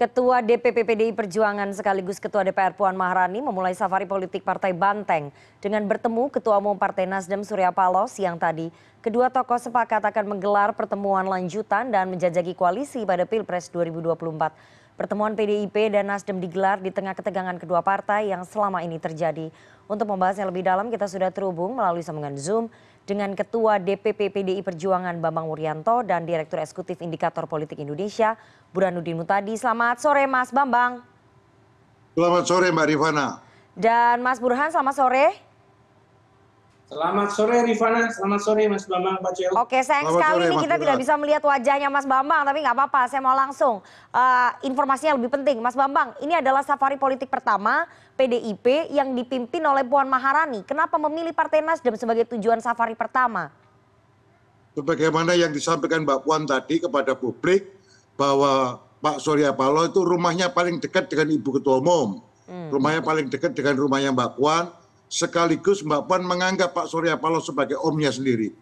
Ketua DPP PDI Perjuangan sekaligus Ketua DPR Puan Maharani memulai safari politik Partai Banteng dengan bertemu Ketua Umum Partai Nasdem Surya Paloh siang tadi. Kedua tokoh sepakat akan menggelar pertemuan lanjutan dan menjajaki koalisi pada Pilpres 2024. Pertemuan PDIP dan Nasdem digelar di tengah ketegangan kedua partai yang selama ini terjadi. Untuk membahasnya lebih dalam kita sudah terhubung melalui sambungan Zoom dengan Ketua DPP PDI Perjuangan Bambang Wuryanto dan Direktur Eksekutif Indikator Politik Indonesia Burhanuddin Mutadi. Selamat sore Mas Bambang. Selamat sore Mbak Rifana. Dan Mas Burhan selamat sore. Selamat sore Rifana, selamat sore Mas Bambang Pak Ceo. Oke, sayang selamat sekali sore, ini kita Mas tidak bisa melihat wajahnya Mas Bambang, tapi nggak apa-apa, saya mau langsung. Uh, eh, informasinya lebih penting. Mas Bambang, ini adalah safari politik pertama PDIP yang dipimpin oleh Puan Maharani. Kenapa memilih Partai Nasdem sebagai tujuan safari pertama? Sebagaimana yang disampaikan Mbak Puan tadi kepada publik, bahwa Pak Surya Paloh itu rumahnya paling dekat dengan Ibu Ketua Umum. Hmm. Rumahnya paling dekat dengan rumahnya Mbak Puan sekaligus Mbak Puan menganggap Pak Surya Paloh sebagai omnya sendiri.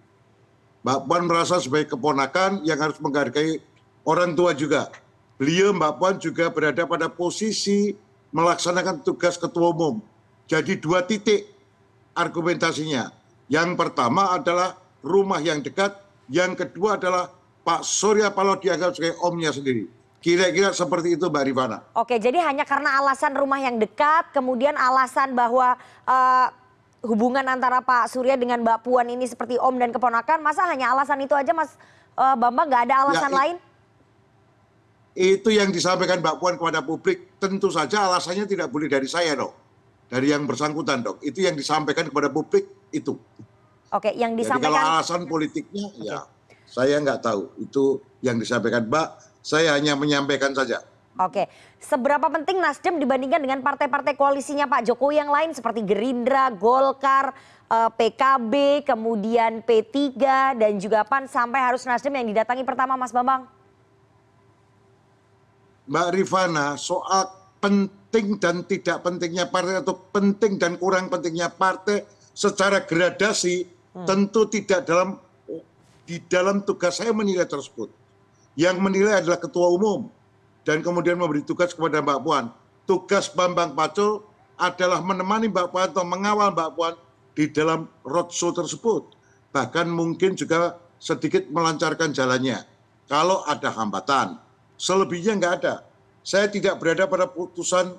Mbak Puan merasa sebagai keponakan yang harus menghargai orang tua juga. Beliau Mbak Puan juga berada pada posisi melaksanakan tugas ketua umum. Jadi dua titik argumentasinya. Yang pertama adalah rumah yang dekat, yang kedua adalah Pak Surya Paloh dianggap sebagai omnya sendiri. Kira-kira seperti itu Mbak Rifana. Oke, jadi hanya karena alasan rumah yang dekat, kemudian alasan bahwa uh, hubungan antara Pak Surya dengan Mbak Puan ini seperti om dan keponakan, masa hanya alasan itu aja Mas uh, Bambang, Gak ada alasan ya, lain? Itu yang disampaikan Mbak Puan kepada publik, tentu saja alasannya tidak boleh dari saya dong. Dari yang bersangkutan dong, itu yang disampaikan kepada publik itu. Oke, yang disampaikan. Jadi kalau alasan politiknya, ya saya nggak tahu. Itu yang disampaikan Mbak, saya hanya menyampaikan saja. Oke, seberapa penting Nasdem dibandingkan dengan partai-partai koalisinya Pak Jokowi yang lain seperti Gerindra, Golkar, eh, PKB, kemudian P3 dan juga PAN sampai harus Nasdem yang didatangi pertama Mas Bambang? Mbak Rifana, soal penting dan tidak pentingnya partai atau penting dan kurang pentingnya partai secara gradasi hmm. tentu tidak dalam di dalam tugas saya menilai tersebut yang menilai adalah ketua umum dan kemudian memberi tugas kepada Mbak Puan. Tugas Bambang Pacul adalah menemani Mbak Puan atau mengawal Mbak Puan di dalam roadshow tersebut. Bahkan mungkin juga sedikit melancarkan jalannya kalau ada hambatan. Selebihnya nggak ada. Saya tidak berada pada putusan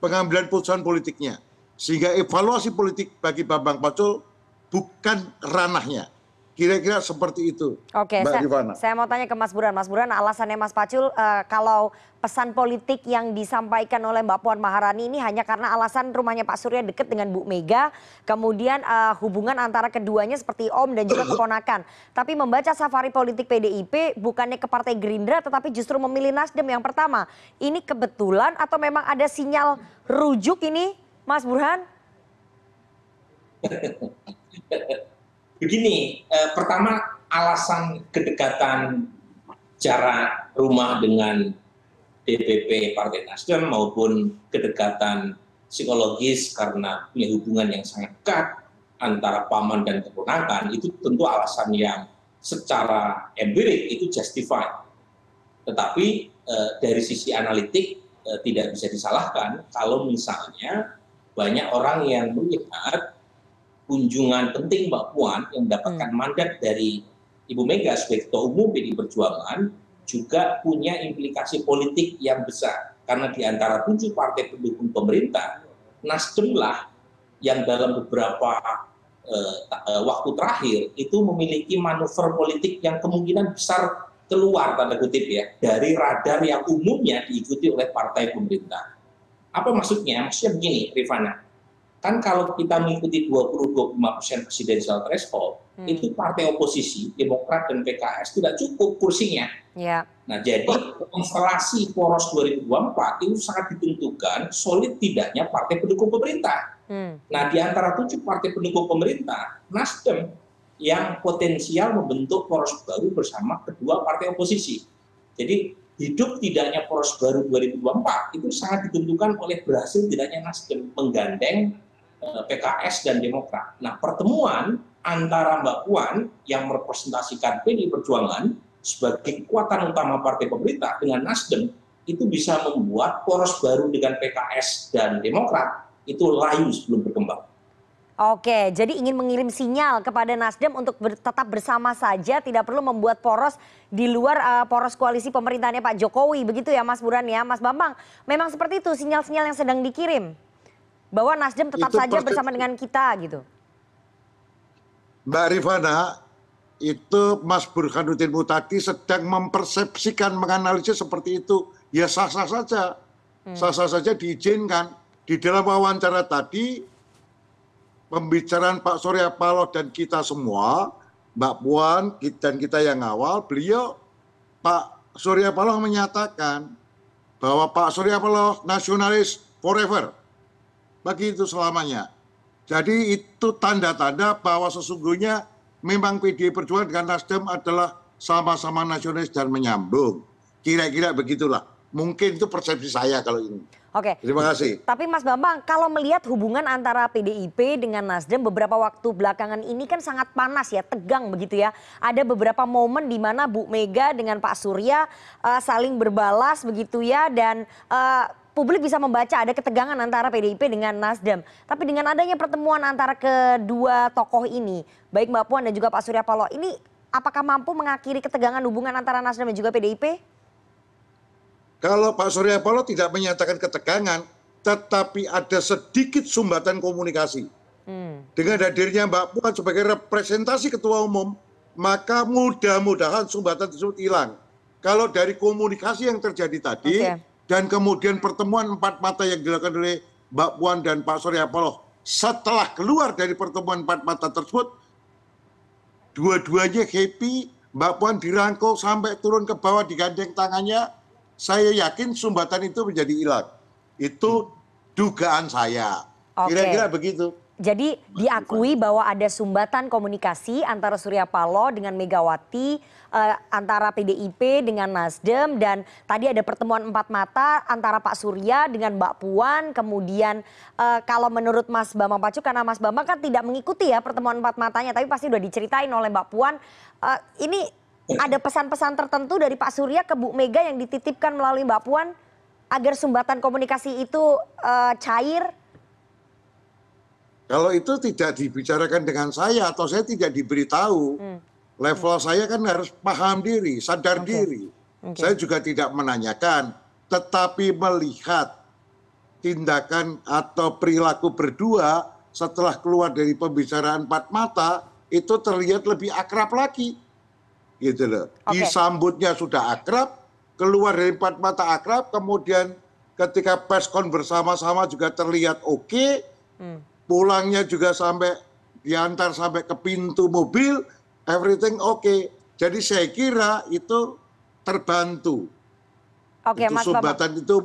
pengambilan putusan politiknya. Sehingga evaluasi politik bagi Bambang Pacul bukan ranahnya. Kira-kira seperti itu. Oke, Mbak saya, saya mau tanya ke Mas Buran. Mas Buran, alasannya Mas Pacul uh, kalau pesan politik yang disampaikan oleh Mbak Puan Maharani ini hanya karena alasan rumahnya Pak Surya dekat dengan Bu Mega, kemudian uh, hubungan antara keduanya seperti om dan juga keponakan. Tapi membaca safari politik PDIP bukannya ke Partai Gerindra tetapi justru memilih Nasdem yang pertama. Ini kebetulan atau memang ada sinyal rujuk ini, Mas Burhan? begini, eh, pertama alasan kedekatan cara rumah dengan DPP Partai Nasdem maupun kedekatan psikologis karena punya hubungan yang sangat dekat antara paman dan keponakan itu tentu alasan yang secara empirik itu justified. Tetapi eh, dari sisi analitik eh, tidak bisa disalahkan kalau misalnya banyak orang yang melihat kunjungan penting Mbak Puan yang mendapatkan hmm. mandat dari Ibu Mega sebagai Ketua Umum PD Perjuangan juga punya implikasi politik yang besar karena di antara tujuh partai pendukung pemerintah Nasdem lah yang dalam beberapa uh, waktu terakhir itu memiliki manuver politik yang kemungkinan besar keluar tanda kutip ya dari radar yang umumnya diikuti oleh partai pemerintah. Apa maksudnya? Maksudnya begini, Rifana kan kalau kita mengikuti 20-25% presidensial threshold, hmm. itu partai oposisi, Demokrat dan PKS tidak cukup kursinya. Ya. Nah, jadi konstelasi poros 2024 itu sangat ditentukan solid tidaknya partai pendukung pemerintah. Hmm. Nah, di antara tujuh partai pendukung pemerintah, Nasdem yang potensial membentuk poros baru bersama kedua partai oposisi. Jadi hidup tidaknya poros baru 2024 itu sangat ditentukan oleh berhasil tidaknya Nasdem menggandeng Eh, PKS dan Demokrat. Nah, pertemuan antara Mbak Puan yang merepresentasikan PDI Perjuangan sebagai kekuatan utama partai pemerintah dengan Nasdem itu bisa membuat poros baru dengan PKS dan Demokrat itu layu sebelum berkembang. Oke, jadi ingin mengirim sinyal kepada Nasdem untuk ber, tetap bersama saja, tidak perlu membuat poros di luar uh, poros koalisi pemerintahnya Pak Jokowi, begitu ya Mas Buran ya, Mas Bambang. Memang seperti itu sinyal-sinyal yang sedang dikirim bahwa nasdem tetap saja bersama dengan kita gitu mbak rifana itu Mas Burhanuddin Mutadi sedang mempersepsikan menganalisis seperti itu ya sah-sah saja hmm. sah-sah saja diizinkan di dalam wawancara tadi pembicaraan Pak Surya Paloh dan kita semua Mbak Puan dan kita yang awal beliau Pak Surya Paloh menyatakan bahwa Pak Surya Paloh nasionalis forever bagi itu selamanya. Jadi itu tanda-tanda bahwa sesungguhnya memang PDI Perjuangan dengan Nasdem adalah sama-sama nasionalis dan menyambung. Kira-kira begitulah. Mungkin itu persepsi saya kalau ini. Oke. Terima kasih. Tapi Mas Bambang, kalau melihat hubungan antara PDIP dengan Nasdem beberapa waktu belakangan ini kan sangat panas ya, tegang begitu ya. Ada beberapa momen di mana Bu Mega dengan Pak Surya uh, saling berbalas begitu ya dan uh, publik bisa membaca ada ketegangan antara pdip dengan nasdem tapi dengan adanya pertemuan antara kedua tokoh ini baik mbak puan dan juga pak surya paloh ini apakah mampu mengakhiri ketegangan hubungan antara nasdem dan juga pdip kalau pak surya paloh tidak menyatakan ketegangan tetapi ada sedikit sumbatan komunikasi hmm. dengan hadirnya mbak puan sebagai representasi ketua umum maka mudah-mudahan sumbatan tersebut hilang kalau dari komunikasi yang terjadi tadi okay dan kemudian pertemuan empat mata yang dilakukan oleh Mbak Puan dan Pak Surya Paloh. Setelah keluar dari pertemuan empat mata tersebut, dua-duanya happy, Mbak Puan dirangkul sampai turun ke bawah digandeng tangannya, saya yakin sumbatan itu menjadi hilang. Itu dugaan saya. Kira-kira begitu jadi diakui bahwa ada sumbatan komunikasi antara surya paloh dengan megawati eh, antara pdip dengan nasdem dan tadi ada pertemuan empat mata antara pak surya dengan mbak puan kemudian eh, kalau menurut mas bambang pacu karena mas bambang kan tidak mengikuti ya pertemuan empat matanya tapi pasti sudah diceritain oleh mbak puan eh, ini ada pesan-pesan tertentu dari pak surya ke bu mega yang dititipkan melalui mbak puan agar sumbatan komunikasi itu cair kalau itu tidak dibicarakan dengan saya atau saya tidak diberitahu hmm. level saya kan harus paham diri sadar diri saya juga tidak menanyakan tetapi melihat tindakan atau perilaku berdua setelah keluar dari pembicaraan empat mata itu terlihat lebih akrab lagi gitu loh okay. disambutnya sudah akrab keluar dari empat mata akrab kemudian ketika peskon bersama-sama juga terlihat oke okay, hmm pulangnya juga sampai diantar sampai ke pintu mobil, everything oke. Okay. Jadi saya kira itu terbantu. Oke, okay, itu sumbatan itu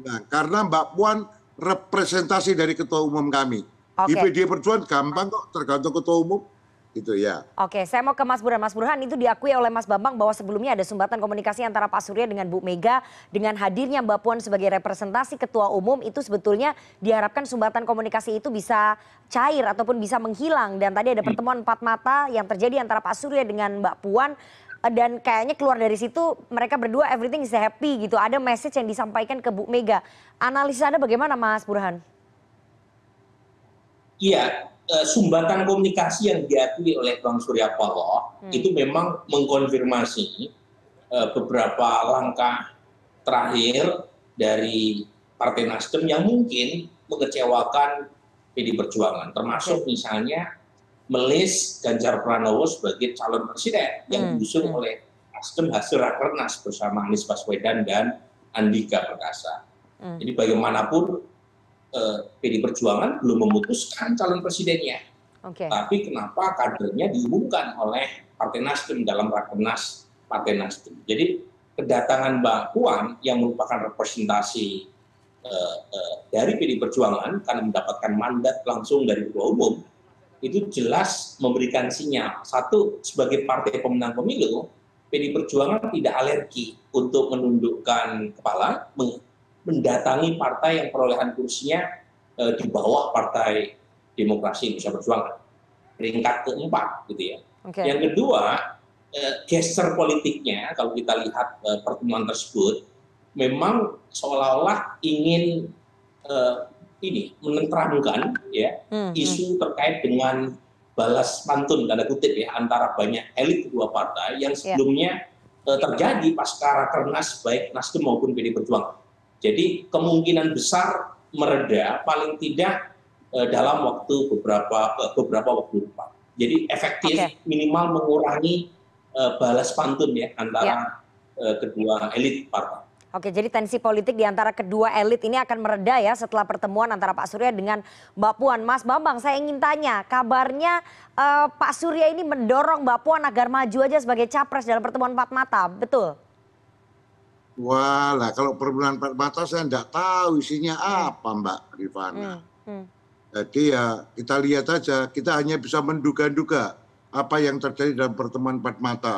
nah, karena Mbak Puan representasi dari ketua umum kami. Okay. Di PD Perjuangan gampang kok tergantung ketua umum itu ya. Oke, saya mau ke Mas Burhan. Mas Burhan itu diakui oleh Mas Bambang bahwa sebelumnya ada sumbatan komunikasi antara Pak Surya dengan Bu Mega dengan hadirnya Mbak Puan sebagai representasi ketua umum itu sebetulnya diharapkan sumbatan komunikasi itu bisa cair ataupun bisa menghilang dan tadi ada hmm. pertemuan empat mata yang terjadi antara Pak Surya dengan Mbak Puan eh, dan kayaknya keluar dari situ mereka berdua everything is happy gitu. Ada message yang disampaikan ke Bu Mega. Analisa Anda bagaimana Mas Burhan? iya eh, sumbatan komunikasi yang diakui oleh bang surya paloh hmm. itu memang mengkonfirmasi eh, beberapa langkah terakhir dari partai nasdem yang mungkin mengecewakan pd perjuangan termasuk misalnya melis ganjar pranowo sebagai calon presiden yang hmm, diusung hmm. oleh nasdem hasil rakernas bersama anies baswedan dan andika perkasa jadi bagaimanapun Eh, PD Perjuangan belum memutuskan calon presidennya. Okay. Tapi kenapa kadernya diumumkan oleh Partai Nasdem dalam Rakernas Partai Nasdem. Jadi kedatangan Mbak Puan yang merupakan representasi eh, eh, dari PD Perjuangan karena mendapatkan mandat langsung dari Ketua Umum itu jelas memberikan sinyal. Satu, sebagai partai pemenang pemilu, PD Perjuangan tidak alergi untuk menundukkan kepala, mendatangi partai yang perolehan kursinya e, di bawah Partai Demokrasi Indonesia Perjuangan peringkat keempat gitu ya. Okay. Yang kedua e, eh, geser politiknya kalau kita lihat e, pertemuan tersebut memang seolah-olah ingin e, ini menentramkan ya hmm, hmm, isu terkait dengan balas pantun tanda kutip ya antara banyak elit kedua partai yang ya. sebelumnya yeah. terjadi pasca rakernas baik Nasdem maupun PD Perjuangan. Jadi kemungkinan besar mereda paling tidak eh, dalam waktu beberapa eh, beberapa waktu depan. Jadi efektif okay. minimal mengurangi uh, balas pantun ya antara yeah. Ya. uh, kedua elit partai. Oke, jadi tensi politik di antara kedua elit ini akan mereda ya setelah pertemuan antara Pak Surya dengan Mbak Puan. Mas Bambang, saya ingin tanya, kabarnya eh, Pak Surya ini mendorong Mbak Puan agar maju aja sebagai capres dalam pertemuan empat mata, betul? Walah, kalau perbulan empat mata saya enggak tahu isinya hmm. apa, Mbak Rifana. Hmm. Hmm. Jadi ya kita lihat aja, kita hanya bisa menduga-duga apa yang terjadi dalam pertemuan empat mata.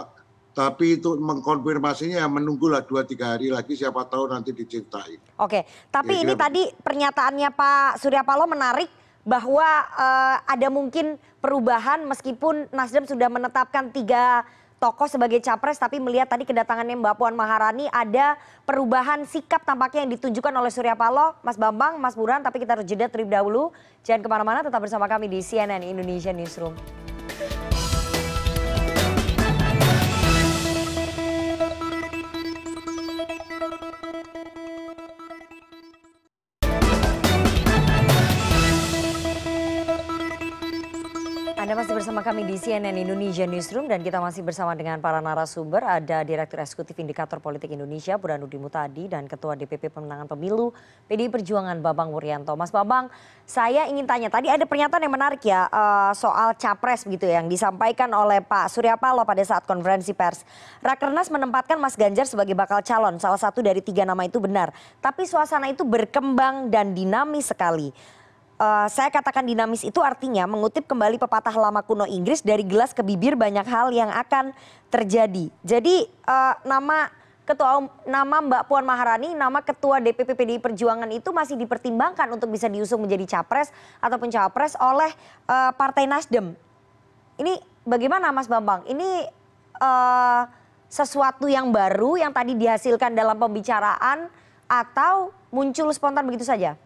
Tapi itu mengkonfirmasinya ya, menunggulah dua tiga hari lagi siapa tahu nanti diceritain. Oke, tapi ya, ini tadi pernyataannya Pak Surya Paloh menarik bahwa uh, ada mungkin perubahan meskipun Nasdem sudah menetapkan tiga tokoh sebagai capres tapi melihat tadi kedatangannya mbak puan maharani ada perubahan sikap tampaknya yang ditunjukkan oleh surya paloh mas bambang mas burhan tapi kita harus jeda terlebih dahulu jangan kemana-mana tetap bersama kami di cnn indonesia newsroom bersama kami di CNN Indonesia Newsroom dan kita masih bersama dengan para narasumber. Ada Direktur Eksekutif Indikator Politik Indonesia Burhanuddin Mutadi dan Ketua DPP Pemenangan Pemilu PDI Perjuangan Babang Wuryanto. Mas Babang, saya ingin tanya tadi ada pernyataan yang menarik ya eh, soal capres begitu ya, yang disampaikan oleh Pak Surya Paloh pada saat konferensi pers. Rakernas menempatkan Mas Ganjar sebagai bakal calon, salah satu dari tiga nama itu benar. Tapi suasana itu berkembang dan dinamis sekali. Eh, saya katakan dinamis itu artinya mengutip kembali pepatah lama kuno inggris dari gelas ke bibir banyak hal yang akan terjadi jadi eh, nama ketua um, nama mbak puan maharani nama ketua dpp pdi perjuangan itu masih dipertimbangkan untuk bisa diusung menjadi capres ataupun cawapres oleh eh, partai nasdem ini bagaimana mas bambang ini sesuatu yang baru yang tadi dihasilkan dalam pembicaraan atau muncul spontan begitu saja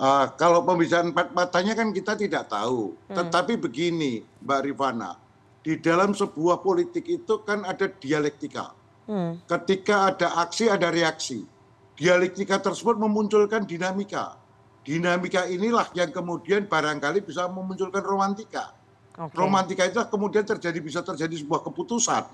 Ah, kalau pembicaraan empat matanya kan kita tidak tahu hmm. tetapi begini mbak rifana di dalam sebuah politik itu kan ada dialektika hmm. ketika ada aksi ada reaksi dialektika tersebut memunculkan dinamika dinamika inilah yang kemudian barangkali bisa memunculkan romantika okay. romantika itu kemudian terjadi bisa terjadi sebuah keputusan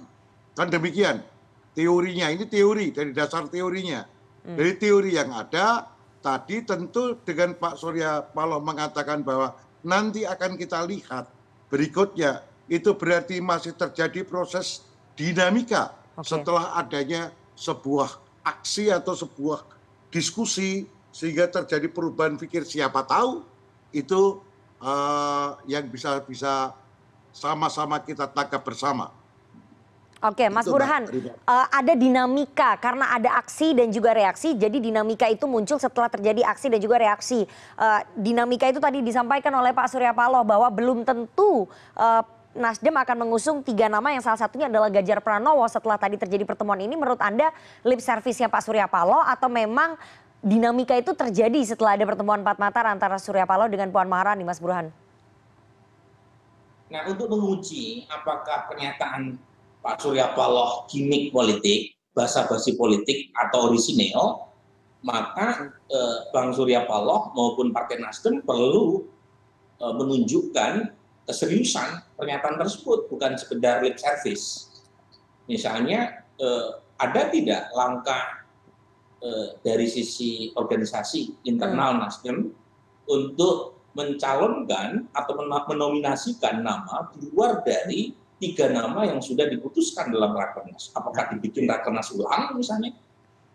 kan demikian teorinya ini teori dari dasar teorinya hmm. dari teori yang ada tadi tentu dengan Pak Surya Paloh mengatakan bahwa nanti akan kita lihat berikutnya itu berarti masih terjadi proses dinamika okay. setelah adanya sebuah aksi atau sebuah diskusi sehingga terjadi perubahan pikir siapa tahu itu uh, yang bisa bisa sama-sama kita tangkap bersama oke mas burhan eh, ada dinamika karena ada aksi dan juga reaksi jadi dinamika itu muncul setelah terjadi aksi dan juga reaksi eh, dinamika itu tadi disampaikan oleh pak surya paloh bahwa belum tentu eh, Nasdem akan mengusung tiga nama yang salah satunya adalah Gajar Pranowo setelah tadi terjadi pertemuan ini menurut Anda lip service-nya Pak Surya Paloh atau memang dinamika itu terjadi setelah ada pertemuan empat mata antara Surya Paloh dengan Puan Maharani Mas Burhan? Nah, untuk menguji apakah pernyataan Pak Surya Paloh gimmick politik, basa-basi politik atau orisineo, maka eh, Bang Surya Paloh maupun Partai Nasdem perlu eh, menunjukkan keseriusan pernyataan tersebut, bukan sekedar lip service. Misalnya, eh, ada tidak langkah eh, dari sisi organisasi internal hmm. Nasdem untuk mencalonkan atau menominasikan nama di luar dari tiga nama yang sudah diputuskan dalam rakernas. Apakah dibikin rakernas ulang misalnya,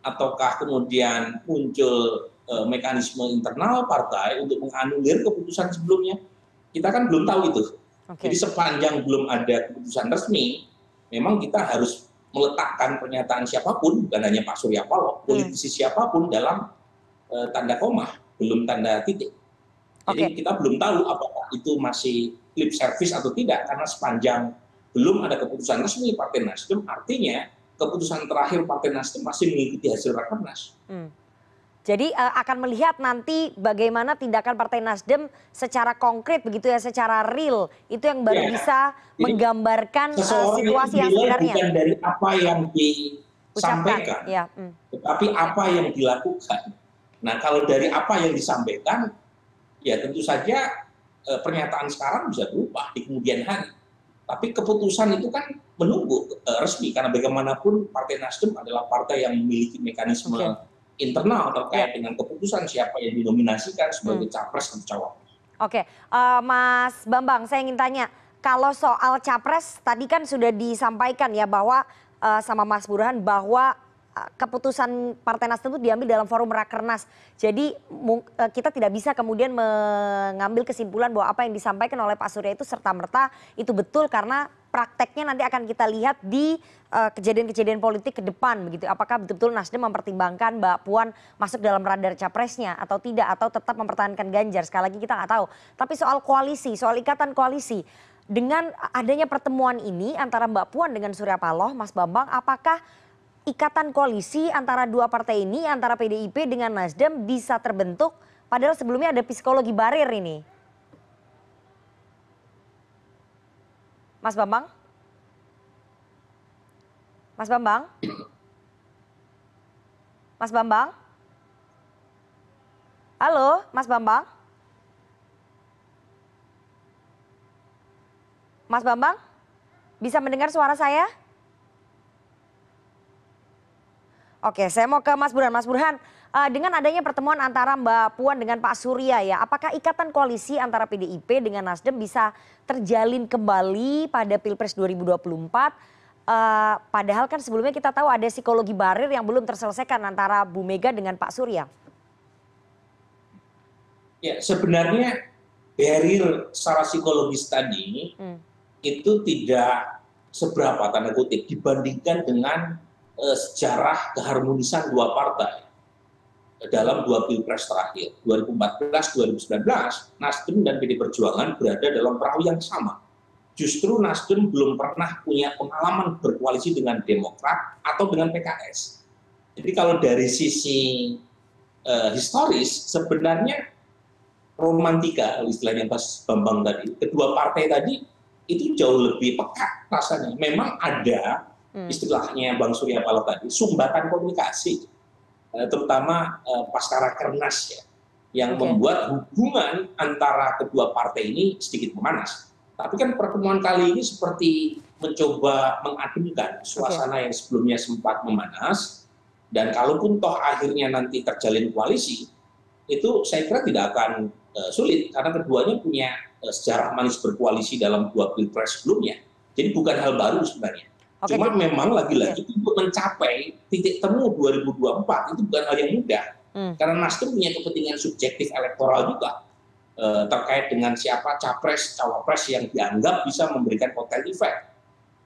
ataukah kemudian muncul e, mekanisme internal partai untuk menganulir keputusan sebelumnya? Kita kan belum tahu itu. Okay. Jadi sepanjang belum ada keputusan resmi, memang kita harus meletakkan pernyataan siapapun, bukan hanya Pak Surya Paloh, hmm. politisi siapapun dalam e, tanda koma, belum tanda titik. Okay. Jadi kita belum tahu apakah itu masih lip service atau tidak, karena sepanjang belum ada keputusan resmi Partai Nasdem, artinya keputusan terakhir Partai Nasdem masih mengikuti hasil Rakernas. Hmm. Jadi uh, akan melihat nanti bagaimana tindakan Partai Nasdem secara konkret begitu ya, secara real itu yang baru ya. bisa Jadi, menggambarkan uh, situasi yang, yang sebenarnya. Bukan dari apa yang disampaikan, ya. hmm. tetapi apa yang dilakukan. Nah kalau dari apa yang disampaikan, ya tentu saja eh, pernyataan sekarang bisa berubah di kemudian hari. Tapi keputusan itu kan menunggu uh, resmi karena bagaimanapun Partai Nasdem adalah partai yang memiliki mekanisme okay. internal terkait yeah. dengan keputusan siapa yang dinominasikan sebagai hmm. capres atau cawapres. Oke, okay. uh, eh, Mas Bambang, saya ingin tanya kalau soal capres tadi kan sudah disampaikan ya bahwa uh, sama Mas Burhan bahwa Eh, keputusan partai nasdem itu diambil dalam forum rakernas jadi eh, kita tidak bisa kemudian mengambil kesimpulan bahwa apa yang disampaikan oleh pak surya itu serta merta itu betul karena prakteknya nanti akan kita lihat di eh, kejadian-kejadian politik ke depan begitu apakah betul-betul nasdem mempertimbangkan mbak puan masuk dalam radar capresnya atau tidak atau tetap mempertahankan ganjar sekali lagi kita nggak tahu tapi soal koalisi soal ikatan koalisi dengan adanya pertemuan ini antara Mbak Puan dengan Surya Paloh, Mas Bambang, apakah ikatan koalisi antara dua partai ini antara PDIP dengan Nasdem bisa terbentuk padahal sebelumnya ada psikologi barir ini. Mas Bambang? Mas Bambang? Mas Bambang? Halo, Mas Bambang? Mas Bambang? Bisa mendengar suara saya? oke saya mau ke mas burhan mas burhan eh, dengan adanya pertemuan antara mbak puan dengan pak surya ya apakah ikatan koalisi antara pdip dengan nasdem bisa terjalin kembali pada pilpres 2024 Uh, eh, padahal kan sebelumnya kita tahu ada psikologi barir yang belum terselesaikan antara Bu Mega dengan Pak Surya. Ya, sebenarnya barrier secara psikologis tadi hmm. itu tidak seberapa tanda kutip dibandingkan dengan Eh, sejarah keharmonisan dua partai dalam dua pilpres terakhir 2014-2019 Nasdem dan PD Perjuangan berada dalam perahu yang sama. Justru Nasdem belum pernah punya pengalaman berkoalisi dengan Demokrat atau dengan PKS. Jadi kalau dari sisi uh, historis sebenarnya romantika istilahnya pas Bambang tadi, kedua partai tadi itu jauh lebih pekat rasanya. Memang ada Hmm. istilahnya Bang Surya Paloh tadi, sumbatan komunikasi, eh, terutama eh, pasca rakernas ya, yang okay. membuat hubungan antara kedua partai ini sedikit memanas. Tapi kan pertemuan kali ini seperti mencoba mengademkan suasana okay. yang sebelumnya sempat memanas, dan kalaupun toh akhirnya nanti terjalin koalisi, itu saya kira tidak akan uh, sulit karena keduanya punya uh, sejarah manis berkoalisi dalam dua pilpres sebelumnya. Jadi bukan hal baru sebenarnya cuma memang lagi lagi iya. untuk mencapai titik temu 2024 itu bukan hal yang mudah hmm. karena nasdem punya kepentingan subjektif elektoral juga eh, terkait dengan siapa capres cawapres yang dianggap bisa memberikan potensi efek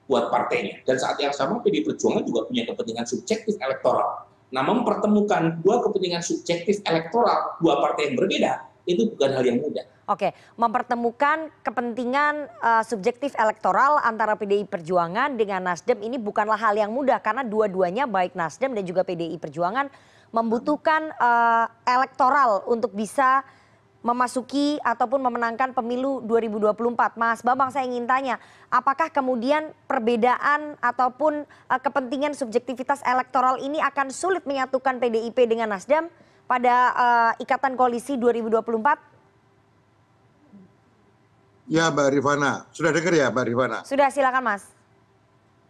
buat partainya dan saat yang sama pd perjuangan juga punya kepentingan subjektif elektoral nah mempertemukan dua kepentingan subjektif elektoral dua partai yang berbeda itu bukan hal yang mudah oke mempertemukan kepentingan eh, subjektif elektoral antara pdi perjuangan dengan nasdem ini bukanlah hal yang mudah karena dua duanya baik nasdem dan juga pdi perjuangan membutuhkan eh, elektoral untuk bisa memasuki ataupun memenangkan pemilu 2024. Mas Bambang saya ingin tanya, apakah kemudian perbedaan ataupun eh, kepentingan subjektivitas elektoral ini akan sulit menyatukan PDIP dengan Nasdem pada uh, ikatan koalisi 2024? Ya, Mbak Rifana. Sudah dengar ya, Mbak Rifana? Sudah, silakan Mas.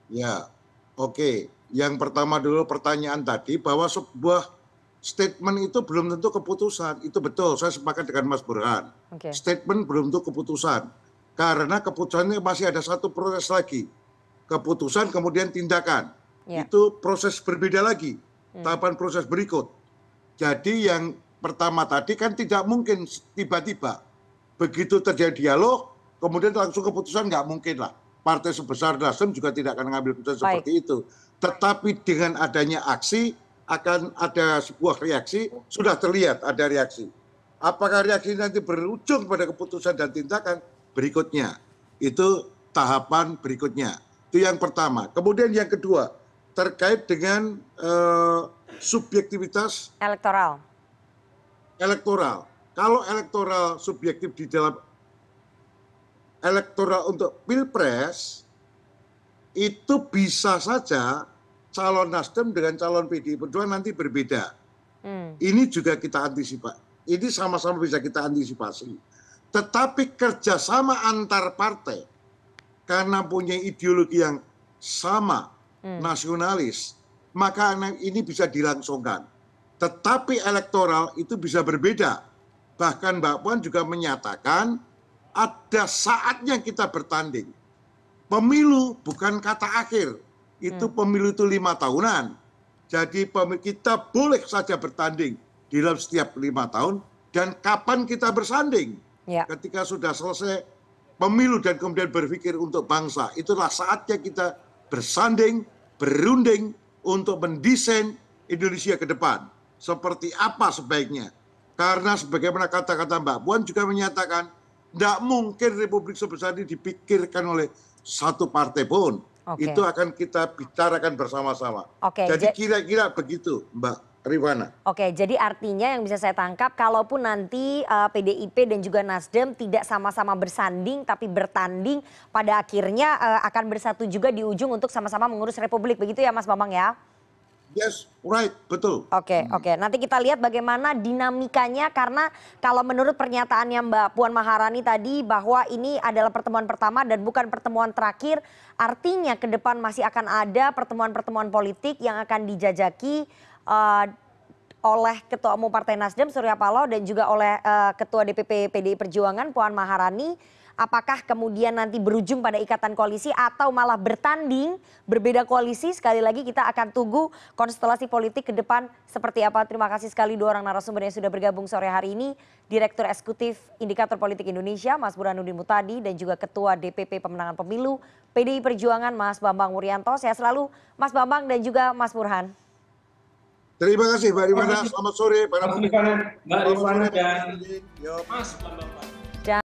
Ya, oke. Yang pertama dulu pertanyaan tadi bahwa sebuah statement itu belum tentu keputusan. Itu betul, saya sepakat dengan Mas Burhan. Okay. Statement belum tentu keputusan. Karena keputusannya masih ada satu proses lagi. Keputusan kemudian tindakan. Yeah. Itu proses berbeda lagi. Hmm. Tahapan proses berikut. Jadi yang pertama tadi kan tidak mungkin tiba-tiba begitu terjadi dialog kemudian langsung keputusan nggak mungkin lah partai sebesar Nasdem juga tidak akan mengambil keputusan Baik. seperti itu tetapi dengan adanya aksi akan ada sebuah reaksi sudah terlihat ada reaksi apakah reaksi nanti berujung pada keputusan dan tindakan berikutnya itu tahapan berikutnya itu yang pertama kemudian yang kedua terkait dengan uh, subjektivitas elektoral elektoral kalau elektoral subjektif di dalam elektoral untuk pilpres itu bisa saja calon Nasdem dengan calon PDI Perjuangan nanti berbeda. Hmm. Ini juga kita antisipasi. Ini sama-sama bisa kita antisipasi. Tetapi kerjasama antar partai karena punya ideologi yang sama, hmm. nasionalis, maka ini bisa dilangsungkan. Tetapi elektoral itu bisa berbeda Bahkan Mbak Puan juga menyatakan ada saatnya kita bertanding. Pemilu bukan kata akhir. Itu hmm. pemilu itu lima tahunan. Jadi kita boleh saja bertanding di dalam setiap lima tahun dan kapan kita bersanding. Ya. Ketika sudah selesai pemilu dan kemudian berpikir untuk bangsa, itulah saatnya kita bersanding, berunding untuk mendesain Indonesia ke depan. Seperti apa sebaiknya? Karena sebagaimana kata-kata Mbak Puan juga menyatakan, tidak mungkin Republik sebesar ini dipikirkan oleh satu partai pun. Okay. Itu akan kita bicarakan bersama-sama. Okay, jadi kira-kira begitu, Mbak Rivana. Oke, jadi artinya yang bisa saya tangkap, kalaupun nanti uh, eh, PDIP dan juga Nasdem tidak sama-sama bersanding, tapi bertanding, pada akhirnya uh, akan bersatu juga di ujung untuk sama-sama mengurus Republik. Begitu ya, Mas Bambang ya? yes right betul oke hmm. oke nanti kita lihat bagaimana dinamikanya karena kalau menurut pernyataannya mbak puan maharani tadi bahwa ini adalah pertemuan pertama dan bukan pertemuan terakhir artinya ke depan masih akan ada pertemuan pertemuan politik yang akan dijajaki uh, oleh Ketua Umum Partai Nasdem Surya Paloh dan juga oleh uh, Ketua DPP PDI Perjuangan Puan Maharani apakah kemudian nanti berujung pada ikatan koalisi atau malah bertanding berbeda koalisi sekali lagi kita akan tunggu konstelasi politik ke depan seperti apa terima kasih sekali dua orang narasumber yang sudah bergabung sore hari ini direktur eksekutif indikator politik Indonesia Mas Burhanuddin Mutadi dan juga ketua DPP pemenangan pemilu PDI Perjuangan Mas Bambang Wuryanto saya selalu Mas Bambang dan juga Mas Burhan Terima kasih Mbak Rimana. Selamat sore Mbak Mbak Rifana dan Mas Bambang.